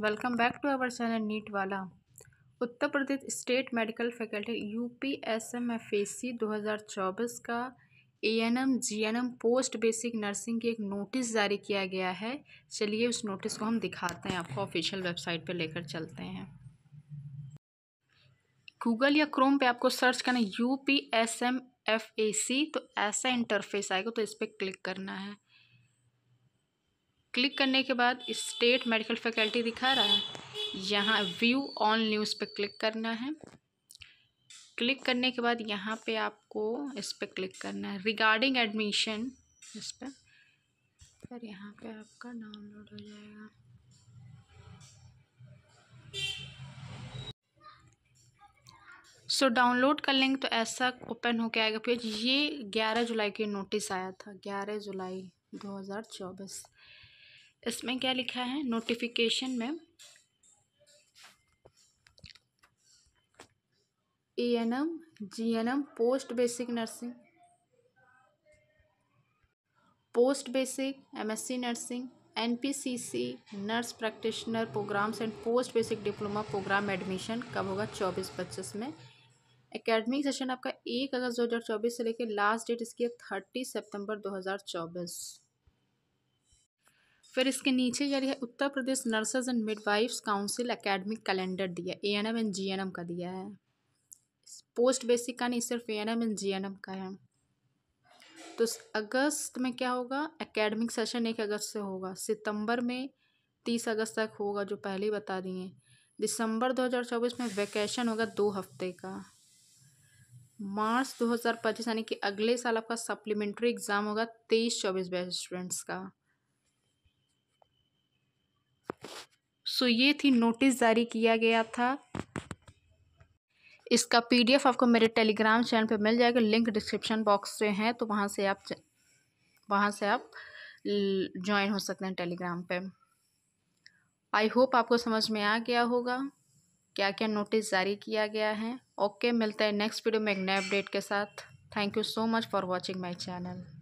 welcome back to our channel NEET वाला Uttar Pradesh state medical faculty U P S M F A C दो हज़ार चौबीस का A N M G N M post basic nursing की एक notice जारी किया गया है चलिए उस नोटिस को हम दिखाते हैं आपको ऑफिशियल वेबसाइट पर लेकर चलते हैं गूगल या क्रोम पे आपको सर्च करना है U P S M F A C तो ऐसा इंटरफेस आएगा तो इस पर क्लिक करना है क्लिक करने के बाद स्टेट मेडिकल फैकल्टी दिखा रहा है यहाँ व्यू ऑन न्यूज़ पे क्लिक करना है क्लिक करने के बाद यहाँ पे आपको इस पर क्लिक करना है रिगार्डिंग एडमिशन इस पर फिर यहाँ पे आपका डाउनलोड हो जाएगा सो डाउनलोड कर लेंगे तो ऐसा ओपन हो के आएगा पेज ये ग्यारह जुलाई की नोटिस आया था ग्यारह जुलाई दो हज़ार चौबीस इसमें क्या लिखा है नोटिफिकेशन में A N M G N M post basic nursing post basic MSc nursing NPCC nurse practitioner programs and post basic diploma program admission कब होगा चौबीस पच्चीस में एकेडमिक सेशन आपका एक अगस्त दो हजार चौबीस से लेकर लास्ट डेट इसकी है थर्टी सितंबर चौबीस फिर इसके नीचे जारी है Uttar Pradesh nurses and midwives council academic calendar दिया A N M and G N M का दिया है पोस्ट बेसिक का नहीं सिर्फ A N M and G N M का है तो अगस्त में क्या होगा एकेडमिक सेशन एक अगस्त से होगा सितंबर में तीस अगस्त तक होगा जो पहले ही बता दिए दिसंबर दो हज़ार चौबीस में वैकेशन होगा दो हफ्ते का मार्च दो हज़ार पच्चीस यानी कि अगले साल आपका सप्लीमेंट्री एग्ज़ाम होगा तेईस चौबीस बैच स्टूडेंट्स का सो ये थी नोटिस जारी किया गया था इसका पीडीएफ आपको मेरे टेलीग्राम चैनल पे मिल जाएगा लिंक डिस्क्रिप्शन बॉक्स से है तो वहाँ से आप वहाँ से आप ज्वाइन हो सकते हैं टेलीग्राम पे आई होप आपको समझ में आ गया होगा क्या क्या नोटिस जारी किया गया है ओके मिलता है नेक्स्ट वीडियो में एक नए अपडेट के साथ thank you so much for watching my channel